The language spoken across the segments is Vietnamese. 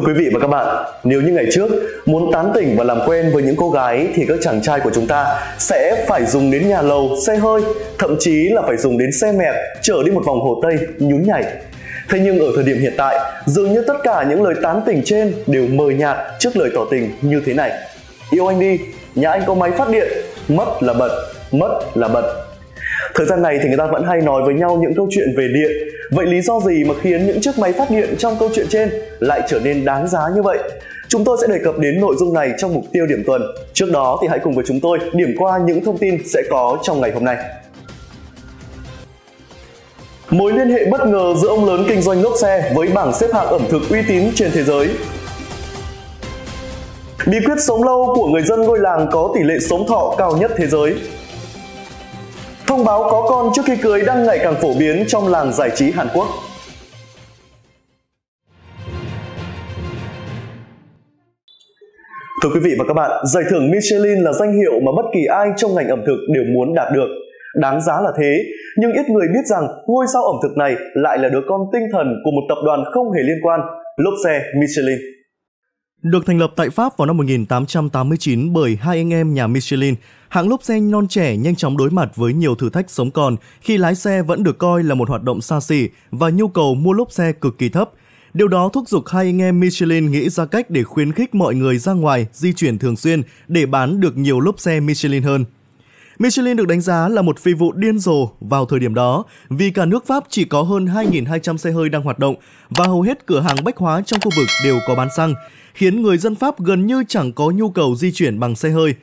Thưa quý vị và các bạn, nếu như ngày trước muốn tán tỉnh và làm quen với những cô gái thì các chàng trai của chúng ta sẽ phải dùng đến nhà lầu, xe hơi, thậm chí là phải dùng đến xe mẹt chở đi một vòng hồ Tây nhún nhảy. Thế nhưng ở thời điểm hiện tại, dường như tất cả những lời tán tỉnh trên đều mờ nhạt trước lời tỏ tình như thế này. Yêu anh đi, nhà anh có máy phát điện, mất là bật, mất là bật, Thời gian này thì người ta vẫn hay nói với nhau những câu chuyện về điện. Vậy lý do gì mà khiến những chiếc máy phát điện trong câu chuyện trên lại trở nên đáng giá như vậy? Chúng tôi sẽ đề cập đến nội dung này trong mục tiêu điểm tuần. Trước đó thì hãy cùng với chúng tôi điểm qua những thông tin sẽ có trong ngày hôm nay. Mối liên hệ bất ngờ giữa ông lớn kinh doanh lốp xe với bảng xếp hạng ẩm thực uy tín trên thế giới. Bí quyết sống lâu của người dân ngôi làng có tỷ lệ sống thọ cao nhất thế giới. Thông báo có con trước khi cưới đang ngày càng phổ biến trong làng giải trí Hàn Quốc. Thưa quý vị và các bạn, giải thưởng Michelin là danh hiệu mà bất kỳ ai trong ngành ẩm thực đều muốn đạt được. Đáng giá là thế, nhưng ít người biết rằng ngôi sao ẩm thực này lại là đứa con tinh thần của một tập đoàn không hề liên quan, lốp xe Michelin. Được thành lập tại Pháp vào năm 1889 bởi hai anh em nhà Michelin, hãng lốp xe non trẻ nhanh chóng đối mặt với nhiều thử thách sống còn khi lái xe vẫn được coi là một hoạt động xa xỉ và nhu cầu mua lốp xe cực kỳ thấp. Điều đó thúc giục hai anh em Michelin nghĩ ra cách để khuyến khích mọi người ra ngoài di chuyển thường xuyên để bán được nhiều lốp xe Michelin hơn. Michelin được đánh giá là một phi vụ điên rồ vào thời điểm đó vì cả nước Pháp chỉ có hơn 2.200 xe hơi đang hoạt động và hầu hết cửa hàng bách hóa trong khu vực đều có bán xăng, khiến người dân Pháp gần như chẳng có nhu cầu di chuyển bằng xe hơi.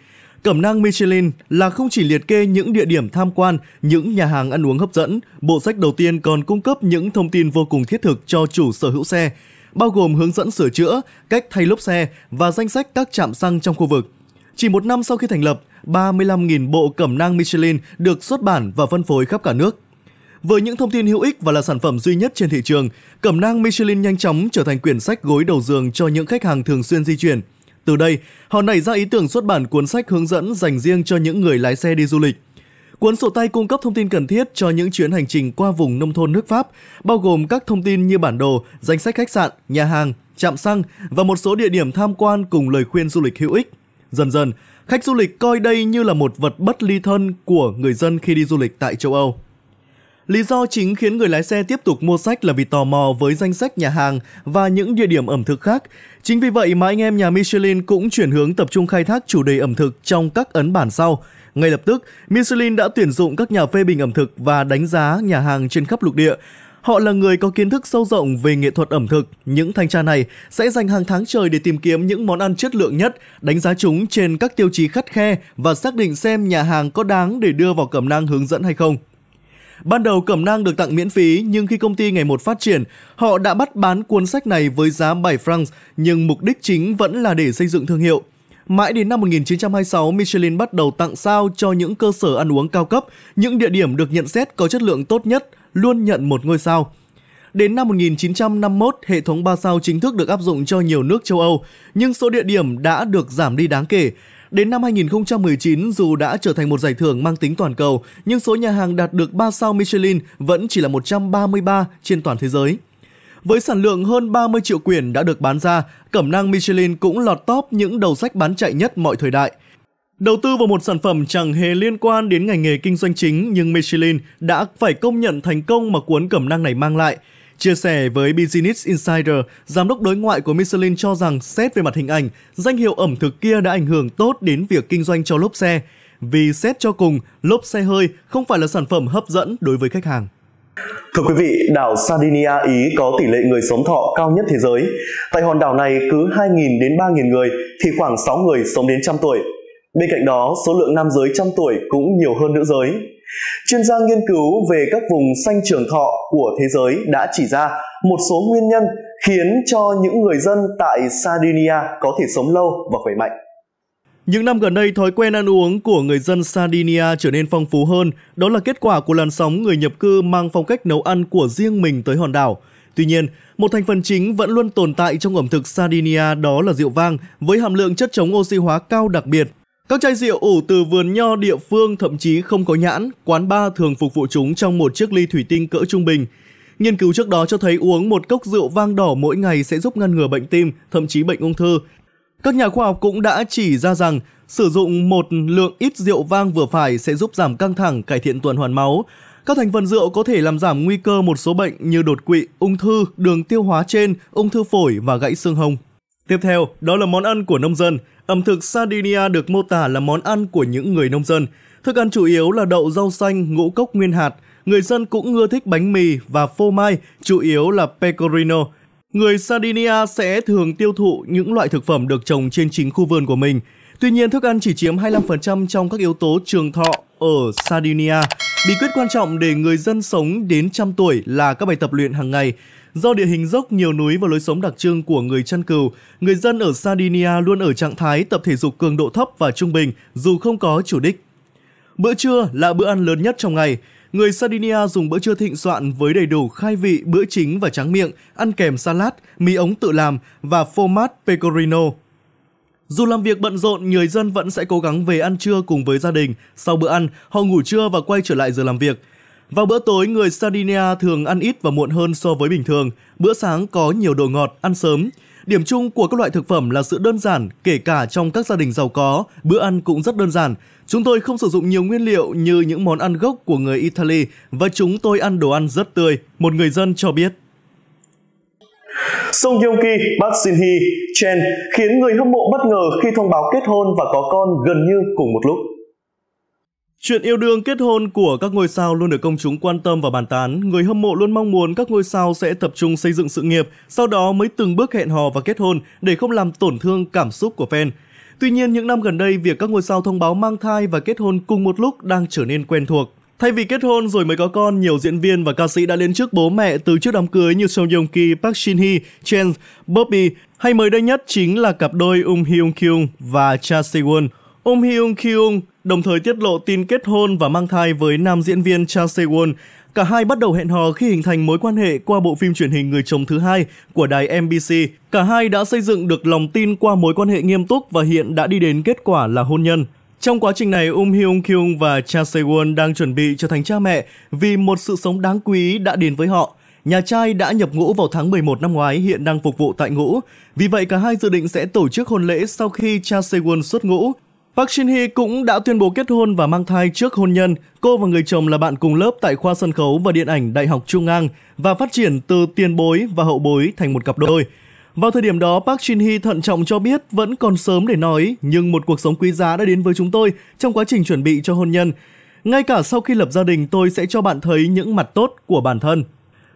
Cẩm năng Michelin là không chỉ liệt kê những địa điểm tham quan, những nhà hàng ăn uống hấp dẫn, bộ sách đầu tiên còn cung cấp những thông tin vô cùng thiết thực cho chủ sở hữu xe, bao gồm hướng dẫn sửa chữa, cách thay lốp xe và danh sách các trạm xăng trong khu vực. Chỉ một năm sau khi thành lập, 35.000 bộ cẩm nang Michelin được xuất bản và phân phối khắp cả nước. Với những thông tin hữu ích và là sản phẩm duy nhất trên thị trường, cẩm nang Michelin nhanh chóng trở thành quyển sách gối đầu giường cho những khách hàng thường xuyên di chuyển. Từ đây, họ nảy ra ý tưởng xuất bản cuốn sách hướng dẫn dành riêng cho những người lái xe đi du lịch. Cuốn sổ tay cung cấp thông tin cần thiết cho những chuyến hành trình qua vùng nông thôn nước Pháp, bao gồm các thông tin như bản đồ, danh sách khách sạn, nhà hàng, trạm xăng và một số địa điểm tham quan cùng lời khuyên du lịch hữu ích. Dần dần, Khách du lịch coi đây như là một vật bất ly thân của người dân khi đi du lịch tại châu Âu. Lý do chính khiến người lái xe tiếp tục mua sách là vì tò mò với danh sách nhà hàng và những địa điểm ẩm thực khác. Chính vì vậy mà anh em nhà Michelin cũng chuyển hướng tập trung khai thác chủ đề ẩm thực trong các ấn bản sau. Ngay lập tức, Michelin đã tuyển dụng các nhà phê bình ẩm thực và đánh giá nhà hàng trên khắp lục địa. Họ là người có kiến thức sâu rộng về nghệ thuật ẩm thực. Những thanh tra này sẽ dành hàng tháng trời để tìm kiếm những món ăn chất lượng nhất, đánh giá chúng trên các tiêu chí khắt khe và xác định xem nhà hàng có đáng để đưa vào cẩm nang hướng dẫn hay không. Ban đầu cẩm nang được tặng miễn phí nhưng khi công ty ngày một phát triển, họ đã bắt bán cuốn sách này với giá 7 francs nhưng mục đích chính vẫn là để xây dựng thương hiệu. Mãi đến năm 1926, Michelin bắt đầu tặng sao cho những cơ sở ăn uống cao cấp, những địa điểm được nhận xét có chất lượng tốt nhất luôn nhận một ngôi sao. Đến năm 1951, hệ thống 3 sao chính thức được áp dụng cho nhiều nước châu Âu, nhưng số địa điểm đã được giảm đi đáng kể. Đến năm 2019, dù đã trở thành một giải thưởng mang tính toàn cầu, nhưng số nhà hàng đạt được 3 sao Michelin vẫn chỉ là 133 trên toàn thế giới. Với sản lượng hơn 30 triệu quyển đã được bán ra, cẩm năng Michelin cũng lọt top những đầu sách bán chạy nhất mọi thời đại – Đầu tư vào một sản phẩm chẳng hề liên quan đến ngành nghề kinh doanh chính nhưng Michelin đã phải công nhận thành công mà cuốn cẩm năng này mang lại. Chia sẻ với Business Insider, giám đốc đối ngoại của Michelin cho rằng xét về mặt hình ảnh, danh hiệu ẩm thực kia đã ảnh hưởng tốt đến việc kinh doanh cho lốp xe. Vì xét cho cùng, lốp xe hơi không phải là sản phẩm hấp dẫn đối với khách hàng. Thưa quý vị, đảo Sardinia Ý có tỷ lệ người sống thọ cao nhất thế giới. Tại hòn đảo này cứ 2.000 đến 3.000 người thì khoảng 6 người sống đến trăm tuổi. Bên cạnh đó, số lượng nam giới trăm tuổi cũng nhiều hơn nữ giới. Chuyên gia nghiên cứu về các vùng xanh trường thọ của thế giới đã chỉ ra một số nguyên nhân khiến cho những người dân tại Sardinia có thể sống lâu và khỏe mạnh. Những năm gần đây, thói quen ăn uống của người dân Sardinia trở nên phong phú hơn. Đó là kết quả của làn sóng người nhập cư mang phong cách nấu ăn của riêng mình tới hòn đảo. Tuy nhiên, một thành phần chính vẫn luôn tồn tại trong ẩm thực Sardinia đó là rượu vang với hàm lượng chất chống oxy hóa cao đặc biệt. Các chai rượu ủ từ vườn nho địa phương thậm chí không có nhãn, quán bar thường phục vụ chúng trong một chiếc ly thủy tinh cỡ trung bình. Nghiên cứu trước đó cho thấy uống một cốc rượu vang đỏ mỗi ngày sẽ giúp ngăn ngừa bệnh tim, thậm chí bệnh ung thư. Các nhà khoa học cũng đã chỉ ra rằng sử dụng một lượng ít rượu vang vừa phải sẽ giúp giảm căng thẳng, cải thiện tuần hoàn máu. Các thành phần rượu có thể làm giảm nguy cơ một số bệnh như đột quỵ, ung thư, đường tiêu hóa trên, ung thư phổi và gãy xương hông. Tiếp theo, đó là món ăn của nông dân. Ẩm thực Sardinia được mô tả là món ăn của những người nông dân. Thức ăn chủ yếu là đậu rau xanh, ngũ cốc nguyên hạt. Người dân cũng ưa thích bánh mì và phô mai, chủ yếu là pecorino. Người Sardinia sẽ thường tiêu thụ những loại thực phẩm được trồng trên chính khu vườn của mình. Tuy nhiên, thức ăn chỉ chiếm 25% trong các yếu tố trường thọ ở Sardinia. Bí quyết quan trọng để người dân sống đến trăm tuổi là các bài tập luyện hàng ngày. Do địa hình dốc, nhiều núi và lối sống đặc trưng của người chăn cừu, người dân ở Sardinia luôn ở trạng thái tập thể dục cường độ thấp và trung bình dù không có chủ đích. Bữa trưa là bữa ăn lớn nhất trong ngày. Người Sardinia dùng bữa trưa thịnh soạn với đầy đủ khai vị bữa chính và tráng miệng, ăn kèm salad, mì ống tự làm và phô mát pecorino. Dù làm việc bận rộn, người dân vẫn sẽ cố gắng về ăn trưa cùng với gia đình. Sau bữa ăn, họ ngủ trưa và quay trở lại giờ làm việc – vào bữa tối, người Sardinia thường ăn ít và muộn hơn so với bình thường. Bữa sáng có nhiều đồ ngọt, ăn sớm. Điểm chung của các loại thực phẩm là sự đơn giản, kể cả trong các gia đình giàu có, bữa ăn cũng rất đơn giản. Chúng tôi không sử dụng nhiều nguyên liệu như những món ăn gốc của người Italy và chúng tôi ăn đồ ăn rất tươi, một người dân cho biết. Song Joong Ki, Park Shin Hee, Chen khiến người hâm mộ bất ngờ khi thông báo kết hôn và có con gần như cùng một lúc. Chuyện yêu đương kết hôn của các ngôi sao luôn được công chúng quan tâm và bàn tán. Người hâm mộ luôn mong muốn các ngôi sao sẽ tập trung xây dựng sự nghiệp, sau đó mới từng bước hẹn hò và kết hôn để không làm tổn thương cảm xúc của fan. Tuy nhiên, những năm gần đây, việc các ngôi sao thông báo mang thai và kết hôn cùng một lúc đang trở nên quen thuộc. Thay vì kết hôn rồi mới có con, nhiều diễn viên và ca sĩ đã lên trước bố mẹ từ trước đám cưới như Song Joong Ki, Park Shin Hee, Chen, Bobby, hay mới đây nhất chính là cặp đôi Um Hyung Kyung và Cha Si Won. Um Hyung Kyung đồng thời tiết lộ tin kết hôn và mang thai với nam diễn viên Cha Se-won. Cả hai bắt đầu hẹn hò khi hình thành mối quan hệ qua bộ phim truyền hình Người chồng thứ hai của đài MBC. Cả hai đã xây dựng được lòng tin qua mối quan hệ nghiêm túc và hiện đã đi đến kết quả là hôn nhân. Trong quá trình này, Um Hyung Kyung và Cha Se-won đang chuẩn bị trở thành cha mẹ vì một sự sống đáng quý đã đến với họ. Nhà trai đã nhập ngũ vào tháng 11 năm ngoái, hiện đang phục vụ tại ngũ. Vì vậy, cả hai dự định sẽ tổ chức hôn lễ sau khi cha Se-won xuất ngũ Park Shin Hye cũng đã tuyên bố kết hôn và mang thai trước hôn nhân. Cô và người chồng là bạn cùng lớp tại khoa sân khấu và điện ảnh Đại học Trung An và phát triển từ tiền bối và hậu bối thành một cặp đôi. Vào thời điểm đó, Park Shin Hye thận trọng cho biết vẫn còn sớm để nói, nhưng một cuộc sống quý giá đã đến với chúng tôi trong quá trình chuẩn bị cho hôn nhân. Ngay cả sau khi lập gia đình, tôi sẽ cho bạn thấy những mặt tốt của bản thân.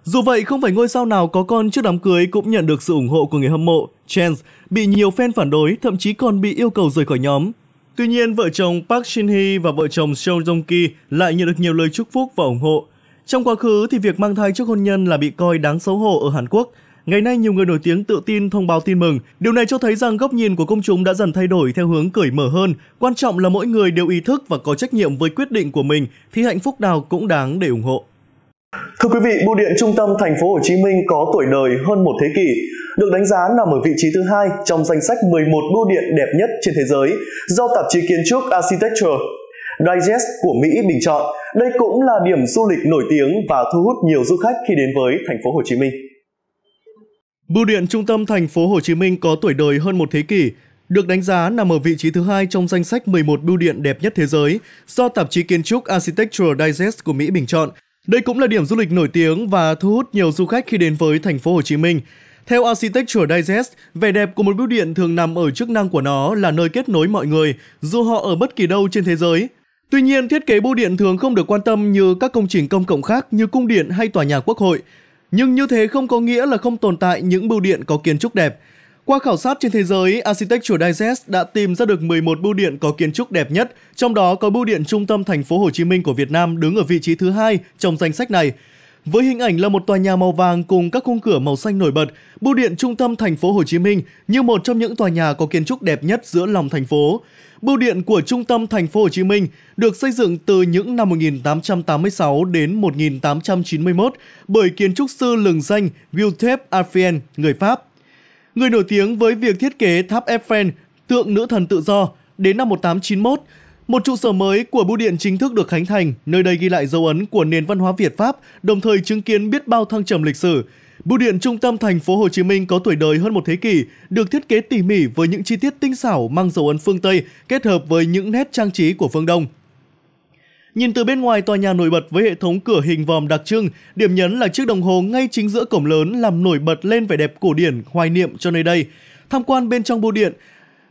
Dù vậy, không phải ngôi sao nào có con trước đám cưới cũng nhận được sự ủng hộ của người hâm mộ. Chance bị nhiều fan phản đối, thậm chí còn bị yêu cầu rời khỏi nhóm Tuy nhiên, vợ chồng Park Shin-hee và vợ chồng Seo Jong-ki lại nhận được nhiều lời chúc phúc và ủng hộ. Trong quá khứ thì việc mang thai trước hôn nhân là bị coi đáng xấu hổ ở Hàn Quốc. Ngày nay nhiều người nổi tiếng tự tin thông báo tin mừng. Điều này cho thấy rằng góc nhìn của công chúng đã dần thay đổi theo hướng cởi mở hơn. Quan trọng là mỗi người đều ý thức và có trách nhiệm với quyết định của mình thì hạnh phúc nào cũng đáng để ủng hộ. Thưa quý vị, Bưu điện Trung tâm Thành phố Hồ Chí Minh có tuổi đời hơn một thế kỷ, được đánh giá nằm ở vị trí thứ hai trong danh sách 11 bưu điện đẹp nhất trên thế giới do tạp chí kiến trúc Architecture Digest của Mỹ bình chọn. Đây cũng là điểm du lịch nổi tiếng và thu hút nhiều du khách khi đến với thành phố Hồ Chí Minh. Bưu điện Trung tâm Thành phố Hồ Chí Minh có tuổi đời hơn một thế kỷ, được đánh giá nằm ở vị trí thứ hai trong danh sách 11 bưu điện đẹp nhất thế giới do tạp chí kiến trúc Architecture Digest của Mỹ bình chọn. Đây cũng là điểm du lịch nổi tiếng và thu hút nhiều du khách khi đến với thành phố Hồ Chí Minh. Theo Architecture Digest, vẻ đẹp của một bưu điện thường nằm ở chức năng của nó là nơi kết nối mọi người, dù họ ở bất kỳ đâu trên thế giới. Tuy nhiên, thiết kế bưu điện thường không được quan tâm như các công trình công cộng khác như cung điện hay tòa nhà quốc hội. Nhưng như thế không có nghĩa là không tồn tại những bưu điện có kiến trúc đẹp – qua khảo sát trên thế giới, Architecture Digest đã tìm ra được 11 bưu điện có kiến trúc đẹp nhất, trong đó có bưu điện trung tâm thành phố Hồ Chí Minh của Việt Nam đứng ở vị trí thứ hai trong danh sách này. Với hình ảnh là một tòa nhà màu vàng cùng các khung cửa màu xanh nổi bật, bưu điện trung tâm thành phố Hồ Chí Minh như một trong những tòa nhà có kiến trúc đẹp nhất giữa lòng thành phố. Bưu điện của trung tâm thành phố Hồ Chí Minh được xây dựng từ những năm 1886 đến 1891 bởi kiến trúc sư lừng danh Gustave Eiffel, người Pháp người nổi tiếng với việc thiết kế tháp Eiffel, tượng nữ thần tự do, đến năm 1891, một trụ sở mới của bưu điện chính thức được khánh thành, nơi đây ghi lại dấu ấn của nền văn hóa Việt Pháp, đồng thời chứng kiến biết bao thăng trầm lịch sử. Bưu điện trung tâm thành phố Hồ Chí Minh có tuổi đời hơn một thế kỷ, được thiết kế tỉ mỉ với những chi tiết tinh xảo mang dấu ấn phương Tây kết hợp với những nét trang trí của phương Đông. Nhìn từ bên ngoài tòa nhà nổi bật với hệ thống cửa hình vòm đặc trưng, điểm nhấn là chiếc đồng hồ ngay chính giữa cổng lớn làm nổi bật lên vẻ đẹp cổ điển, hoài niệm cho nơi đây. Tham quan bên trong bưu điện,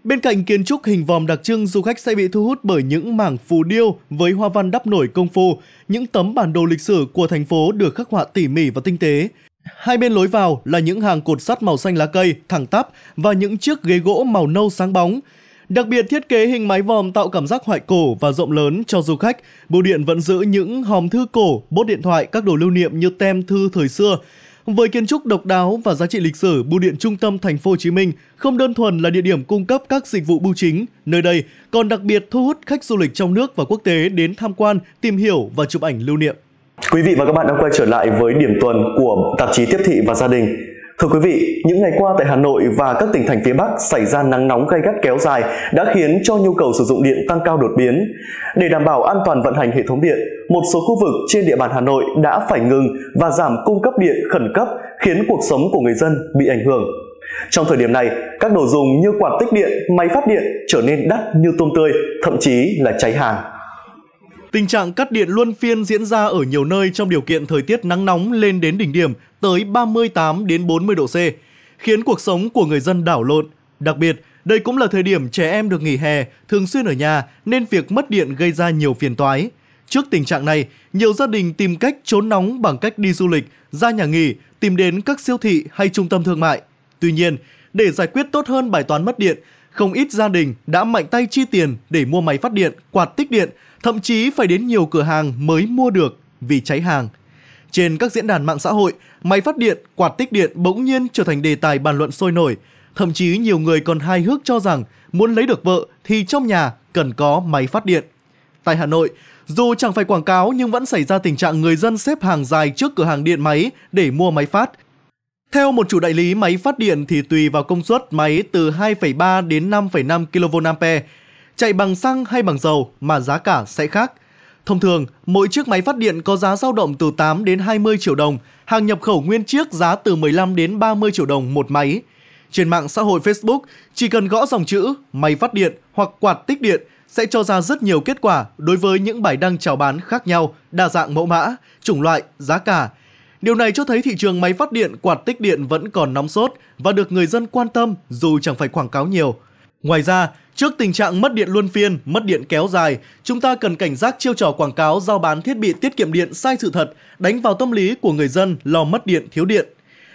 Bên cạnh kiến trúc hình vòm đặc trưng, du khách sẽ bị thu hút bởi những mảng phù điêu với hoa văn đắp nổi công phu, những tấm bản đồ lịch sử của thành phố được khắc họa tỉ mỉ và tinh tế. Hai bên lối vào là những hàng cột sắt màu xanh lá cây, thẳng tắp và những chiếc ghế gỗ màu nâu sáng bóng. Đặc biệt thiết kế hình mái vòm tạo cảm giác hoại cổ và rộng lớn cho du khách. Bưu điện vẫn giữ những hòm thư cổ, bốt điện thoại, các đồ lưu niệm như tem thư thời xưa. Với kiến trúc độc đáo và giá trị lịch sử, bưu điện trung tâm thành phố Hồ Chí Minh không đơn thuần là địa điểm cung cấp các dịch vụ bưu chính, nơi đây còn đặc biệt thu hút khách du lịch trong nước và quốc tế đến tham quan, tìm hiểu và chụp ảnh lưu niệm. Quý vị và các bạn đang quay trở lại với điểm tuần của tạp chí Tiếp thị và Gia đình. Thưa quý vị, những ngày qua tại Hà Nội và các tỉnh thành phía Bắc xảy ra nắng nóng gay gắt kéo dài đã khiến cho nhu cầu sử dụng điện tăng cao đột biến. Để đảm bảo an toàn vận hành hệ thống điện, một số khu vực trên địa bàn Hà Nội đã phải ngừng và giảm cung cấp điện khẩn cấp khiến cuộc sống của người dân bị ảnh hưởng. Trong thời điểm này, các đồ dùng như quạt tích điện, máy phát điện trở nên đắt như tôm tươi, thậm chí là cháy hàng. Tình trạng cắt điện luân phiên diễn ra ở nhiều nơi trong điều kiện thời tiết nắng nóng lên đến đỉnh điểm tới 38 đến 40 độ C, khiến cuộc sống của người dân đảo lộn. Đặc biệt, đây cũng là thời điểm trẻ em được nghỉ hè, thường xuyên ở nhà nên việc mất điện gây ra nhiều phiền toái. Trước tình trạng này, nhiều gia đình tìm cách trốn nóng bằng cách đi du lịch, ra nhà nghỉ, tìm đến các siêu thị hay trung tâm thương mại. Tuy nhiên, để giải quyết tốt hơn bài toán mất điện, không ít gia đình đã mạnh tay chi tiền để mua máy phát điện, quạt tích điện thậm chí phải đến nhiều cửa hàng mới mua được vì cháy hàng. Trên các diễn đàn mạng xã hội, máy phát điện, quạt tích điện bỗng nhiên trở thành đề tài bàn luận sôi nổi. Thậm chí nhiều người còn hài hước cho rằng muốn lấy được vợ thì trong nhà cần có máy phát điện. Tại Hà Nội, dù chẳng phải quảng cáo nhưng vẫn xảy ra tình trạng người dân xếp hàng dài trước cửa hàng điện máy để mua máy phát. Theo một chủ đại lý máy phát điện thì tùy vào công suất máy từ 2,3 đến 5,5 kVA chạy bằng xăng hay bằng dầu mà giá cả sẽ khác. Thông thường, mỗi chiếc máy phát điện có giá dao động từ 8 đến 20 triệu đồng, hàng nhập khẩu nguyên chiếc giá từ 15 đến 30 triệu đồng một máy. Trên mạng xã hội Facebook, chỉ cần gõ dòng chữ máy phát điện hoặc quạt tích điện sẽ cho ra rất nhiều kết quả đối với những bài đăng chào bán khác nhau, đa dạng mẫu mã, chủng loại, giá cả. Điều này cho thấy thị trường máy phát điện, quạt tích điện vẫn còn nóng sốt và được người dân quan tâm dù chẳng phải quảng cáo nhiều. Ngoài ra, Trước tình trạng mất điện luân phiên, mất điện kéo dài, chúng ta cần cảnh giác chiêu trò quảng cáo giao bán thiết bị tiết kiệm điện sai sự thật, đánh vào tâm lý của người dân lo mất điện thiếu điện.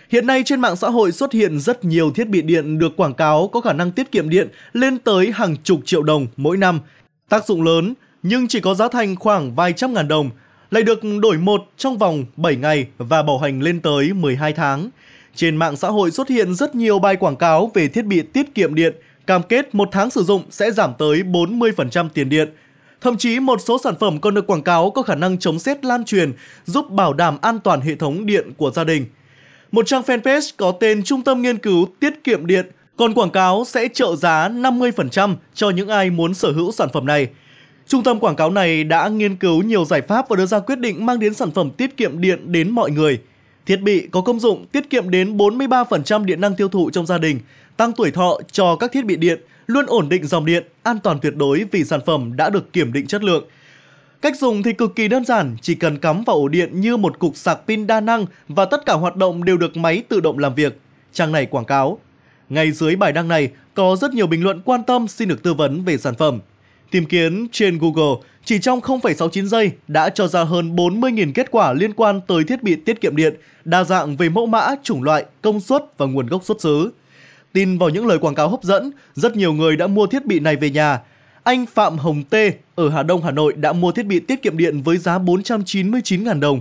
Hiện nay trên mạng xã hội xuất hiện rất nhiều thiết bị điện được quảng cáo có khả năng tiết kiệm điện lên tới hàng chục triệu đồng mỗi năm. Tác dụng lớn nhưng chỉ có giá thành khoảng vài trăm ngàn đồng, lại được đổi một trong vòng 7 ngày và bảo hành lên tới 12 tháng. Trên mạng xã hội xuất hiện rất nhiều bài quảng cáo về thiết bị tiết kiệm điện cam kết một tháng sử dụng sẽ giảm tới 40% tiền điện. Thậm chí một số sản phẩm còn được quảng cáo có khả năng chống xét lan truyền, giúp bảo đảm an toàn hệ thống điện của gia đình. Một trang fanpage có tên Trung tâm Nghiên cứu Tiết kiệm điện còn quảng cáo sẽ trợ giá 50% cho những ai muốn sở hữu sản phẩm này. Trung tâm quảng cáo này đã nghiên cứu nhiều giải pháp và đưa ra quyết định mang đến sản phẩm tiết kiệm điện đến mọi người – Thiết bị có công dụng tiết kiệm đến 43% điện năng tiêu thụ trong gia đình, tăng tuổi thọ cho các thiết bị điện, luôn ổn định dòng điện, an toàn tuyệt đối vì sản phẩm đã được kiểm định chất lượng. Cách dùng thì cực kỳ đơn giản, chỉ cần cắm vào ổ điện như một cục sạc pin đa năng và tất cả hoạt động đều được máy tự động làm việc. Trang này quảng cáo. Ngay dưới bài đăng này có rất nhiều bình luận quan tâm xin được tư vấn về sản phẩm. Tìm kiếm trên Google chỉ trong 0,69 giây đã cho ra hơn 40.000 kết quả liên quan tới thiết bị tiết kiệm điện, đa dạng về mẫu mã, chủng loại, công suất và nguồn gốc xuất xứ. Tin vào những lời quảng cáo hấp dẫn, rất nhiều người đã mua thiết bị này về nhà. Anh Phạm Hồng Tê ở Hà Đông, Hà Nội đã mua thiết bị tiết kiệm điện với giá 499.000 đồng.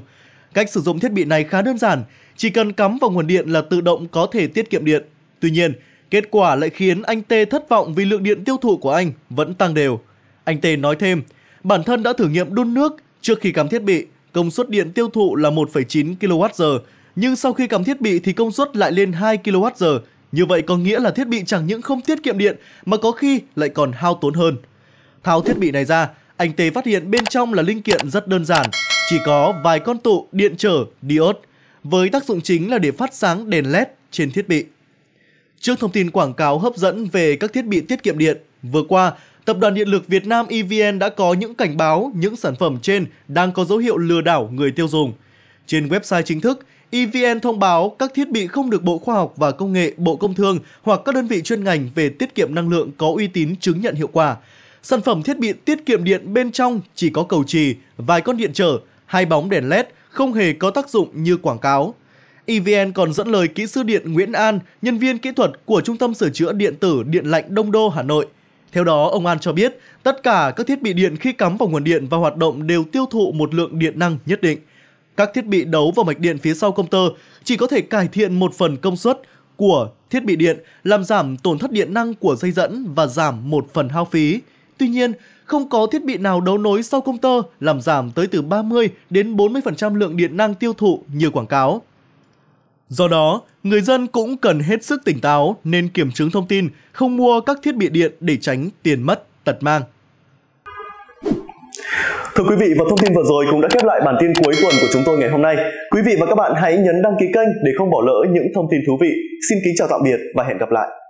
Cách sử dụng thiết bị này khá đơn giản, chỉ cần cắm vào nguồn điện là tự động có thể tiết kiệm điện. Tuy nhiên, kết quả lại khiến anh Tê thất vọng vì lượng điện tiêu thụ của anh vẫn tăng đều. Anh Tê nói thêm, bản thân đã thử nghiệm đun nước trước khi cắm thiết bị, công suất điện tiêu thụ là 1,9 kWh, nhưng sau khi cắm thiết bị thì công suất lại lên 2 kWh. Như vậy có nghĩa là thiết bị chẳng những không tiết kiệm điện mà có khi lại còn hao tốn hơn. Tháo thiết bị này ra, anh Tê phát hiện bên trong là linh kiện rất đơn giản, chỉ có vài con tụ điện trở, diode, với tác dụng chính là để phát sáng đèn LED trên thiết bị. Trước thông tin quảng cáo hấp dẫn về các thiết bị tiết kiệm điện, vừa qua Tập đoàn Điện lực Việt Nam EVN đã có những cảnh báo những sản phẩm trên đang có dấu hiệu lừa đảo người tiêu dùng. Trên website chính thức, EVN thông báo các thiết bị không được Bộ Khoa học và Công nghệ, Bộ Công Thương hoặc các đơn vị chuyên ngành về tiết kiệm năng lượng có uy tín chứng nhận hiệu quả. Sản phẩm thiết bị tiết kiệm điện bên trong chỉ có cầu trì, vài con điện trở, hai bóng đèn LED không hề có tác dụng như quảng cáo. EVN còn dẫn lời kỹ sư điện Nguyễn An, nhân viên kỹ thuật của Trung tâm Sửa chữa Điện tử Điện lạnh Đông Đô Hà Nội – theo đó, ông An cho biết, tất cả các thiết bị điện khi cắm vào nguồn điện và hoạt động đều tiêu thụ một lượng điện năng nhất định. Các thiết bị đấu vào mạch điện phía sau công tơ chỉ có thể cải thiện một phần công suất của thiết bị điện, làm giảm tổn thất điện năng của dây dẫn và giảm một phần hao phí. Tuy nhiên, không có thiết bị nào đấu nối sau công tơ làm giảm tới từ 30 đến 40% lượng điện năng tiêu thụ như quảng cáo. Do đó, người dân cũng cần hết sức tỉnh táo nên kiểm chứng thông tin, không mua các thiết bị điện để tránh tiền mất, tật mang. Thưa quý vị và thông tin vừa rồi cũng đã khép lại bản tin cuối tuần của chúng tôi ngày hôm nay. Quý vị và các bạn hãy nhấn đăng ký kênh để không bỏ lỡ những thông tin thú vị. Xin kính chào tạm biệt và hẹn gặp lại.